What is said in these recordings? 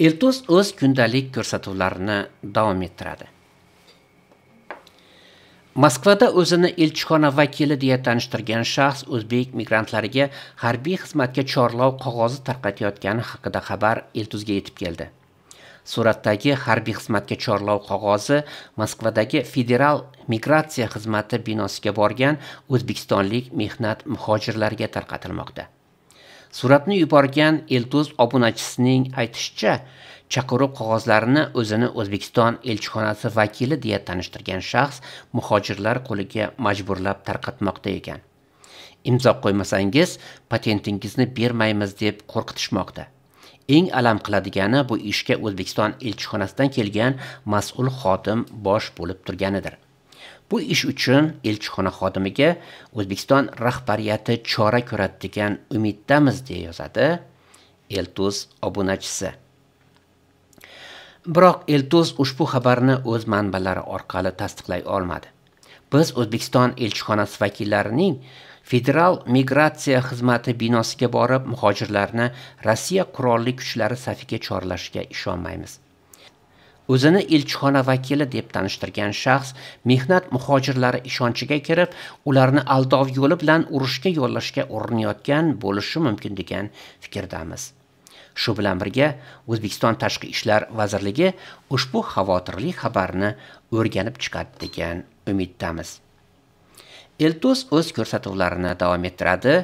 Eltos o'z kundalik ko'rsatuvlarini davom ettiradi. Moskvada o'zini elchixona vakili deya tanishtirgan shaxs o'zbek migrantlariga harbiy xizmatga chorlov qog'ozi tarqatayotgani haqida xabar Eltuzga yetib keldi. Suratdagi harbiy xizmatga chorlov qog'ozi Moskvadagi Federal migratsiya xizmati binosiga borgan o'zbekistonlik mehnat muhojirlariga tarqatilmoqda. suratni yuborgan eltoz obunachisining aytishicha chaqiruv qog'ozlarini o'zini o'zbekiston elchixonasi vakili deya tanishtirgan shaxs muhojirlar qo'liga majburlab tarqatmoqda ekan imzo qo'ymasangiz patentingizni bermaymiz deb qo'rqitishmoqda eng alam qiladigani bu ishga o'zbekiston elchixonasidan kelgan mas'ul xodim bosh bo'lib turganidir Bu ish uchun elchixona xodimiga O'zbekiston rahbariyati chora ko'radi degan umiddamiz deya yozadi Eltuz obunachisi. Biroq Eltuz ushbu xabarni o'z manbalari orqali tasdiqlay olmadi. Biz O'zbekiston elchixonasi vakillarining Federal migratsiya xizmati binosiga borib, muhojirlarni Rossiya qurolli kuchlari safiga chorlashga ishonmaymiz. o'zini elchixona vakili deb tanishtirgan shaxs mehnat muhojirlari ishonchiga kirib ularni aldov yo'li bilan urushga yo'llashga urinayotgan bo'lishi mumkin degan fikrdamiz shu bilan birga o'zbekiston tashqi ishlar vazirligi ushbu xavotirli xabarni o'rganib chiqadi degan umiddamiz Eltos o'z ko'rsatuvlarini davom ettiradi.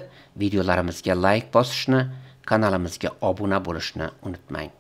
Videolarimizga layk bosishni, kanalimizga obuna bo'lishni unutmang.